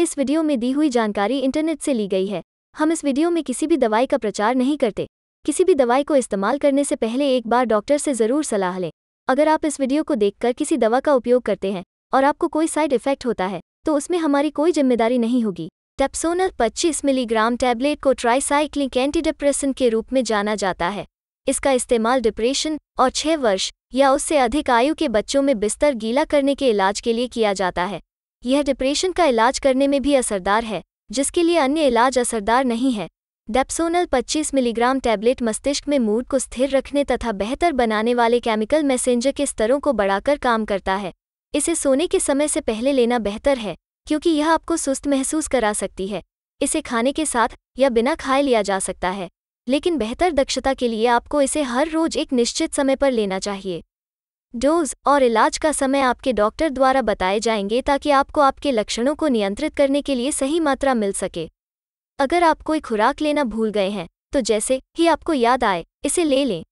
इस वीडियो में दी हुई जानकारी इंटरनेट से ली गई है हम इस वीडियो में किसी भी दवाई का प्रचार नहीं करते किसी भी दवाई को इस्तेमाल करने से पहले एक बार डॉक्टर से ज़रूर सलाह लें अगर आप इस वीडियो को देखकर किसी दवा का उपयोग करते हैं और आपको कोई साइड इफेक्ट होता है तो उसमें हमारी कोई जिम्मेदारी नहीं होगी टेप्सोनल 25 मिलीग्राम टैबलेट को ट्राईसाइक्लिक एंटीडिप्रेसेंट के रूप में जाना जाता है इसका इस्तेमाल डिप्रेशन और छह वर्ष या उससे अधिक आयु के बच्चों में बिस्तर गीला करने के इलाज के लिए किया जाता है यह डिप्रेशन का इलाज करने में भी असरदार है जिसके लिए अन्य इलाज असरदार नहीं है डेप्सोनल 25 मिलीग्राम टैबलेट मस्तिष्क में मूड को स्थिर रखने तथा बेहतर बनाने वाले केमिकल मैसेंजर के स्तरों को बढ़ाकर काम करता है इसे सोने के समय से पहले लेना बेहतर है क्योंकि यह आपको सुस्त महसूस करा सकती है इसे खाने के साथ या बिना खाए लिया जा सकता है लेकिन बेहतर दक्षता के लिए आपको इसे हर रोज एक निश्चित समय पर लेना चाहिए डोज और इलाज का समय आपके डॉक्टर द्वारा बताए जाएंगे ताकि आपको आपके लक्षणों को नियंत्रित करने के लिए सही मात्रा मिल सके अगर आप कोई खुराक लेना भूल गए हैं तो जैसे ही आपको याद आए इसे ले लें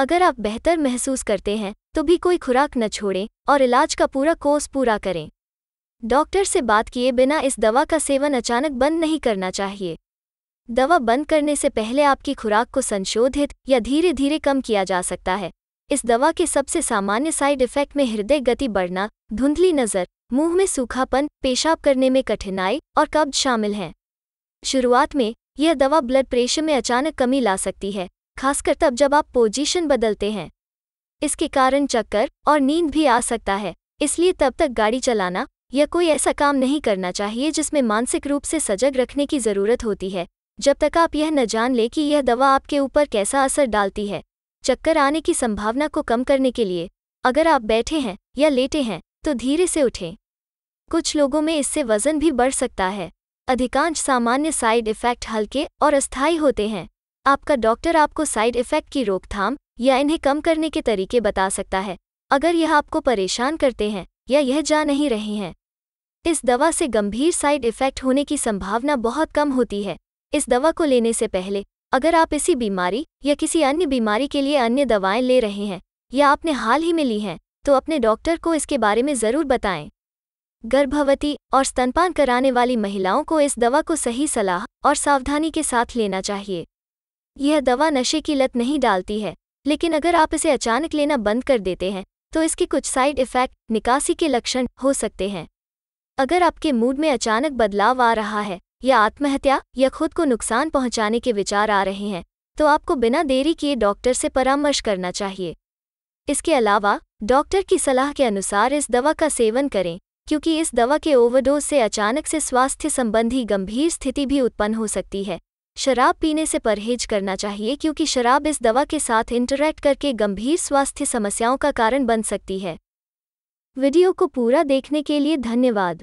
अगर आप बेहतर महसूस करते हैं तो भी कोई खुराक न छोड़ें और इलाज का पूरा कोर्स पूरा करें डॉक्टर से बात किए बिना इस दवा का सेवन अचानक बंद नहीं करना चाहिए दवा बंद करने से पहले आपकी खुराक को संशोधित या धीरे धीरे कम किया जा सकता है इस दवा के सबसे सामान्य साइड इफेक्ट में हृदय गति बढ़ना धुंधली नज़र मुंह में सूखापन पेशाब करने में कठिनाई और कब्ज शामिल हैं शुरुआत में यह दवा ब्लड प्रेशर में अचानक कमी ला सकती है खासकर तब जब आप पोजीशन बदलते हैं इसके कारण चक्कर और नींद भी आ सकता है इसलिए तब तक गाड़ी चलाना या कोई ऐसा काम नहीं करना चाहिए जिसमें मानसिक रूप से सजग रखने की ज़रूरत होती है जब तक आप यह न जान ले कि यह दवा आपके ऊपर कैसा असर डालती है चक्कर आने की संभावना को कम करने के लिए अगर आप बैठे हैं या लेटे हैं तो धीरे से उठें कुछ लोगों में इससे वजन भी बढ़ सकता है अधिकांश सामान्य साइड इफ़ेक्ट हल्के और अस्थायी होते हैं आपका डॉक्टर आपको साइड इफ़ेक्ट की रोकथाम या इन्हें कम करने के तरीके बता सकता है अगर यह आपको परेशान करते हैं या यह जा नहीं रहे हैं इस दवा से गंभीर साइड इफ़ेक्ट होने की संभावना बहुत कम होती है इस दवा को लेने से पहले अगर आप इसी बीमारी या किसी अन्य बीमारी के लिए अन्य दवाएं ले रहे हैं या आपने हाल ही में ली हैं तो अपने डॉक्टर को इसके बारे में ज़रूर बताएं गर्भवती और स्तनपान कराने वाली महिलाओं को इस दवा को सही सलाह और सावधानी के साथ लेना चाहिए यह दवा नशे की लत नहीं डालती है लेकिन अगर आप इसे अचानक लेना बंद कर देते हैं तो इसके कुछ साइड इफ़ेक्ट निकासी के लक्षण हो सकते हैं अगर आपके मूड में अचानक बदलाव आ रहा है या आत्महत्या या खुद को नुकसान पहुंचाने के विचार आ रहे हैं तो आपको बिना देरी किए डॉक्टर से परामर्श करना चाहिए इसके अलावा डॉक्टर की सलाह के अनुसार इस दवा का सेवन करें क्योंकि इस दवा के ओवरडोज से अचानक से स्वास्थ्य संबंधी गंभीर स्थिति भी उत्पन्न हो सकती है शराब पीने से परहेज करना चाहिए क्योंकि शराब इस दवा के साथ इंटरैक्ट करके गंभीर स्वास्थ्य समस्याओं का कारण बन सकती है वीडियो को पूरा देखने के लिए धन्यवाद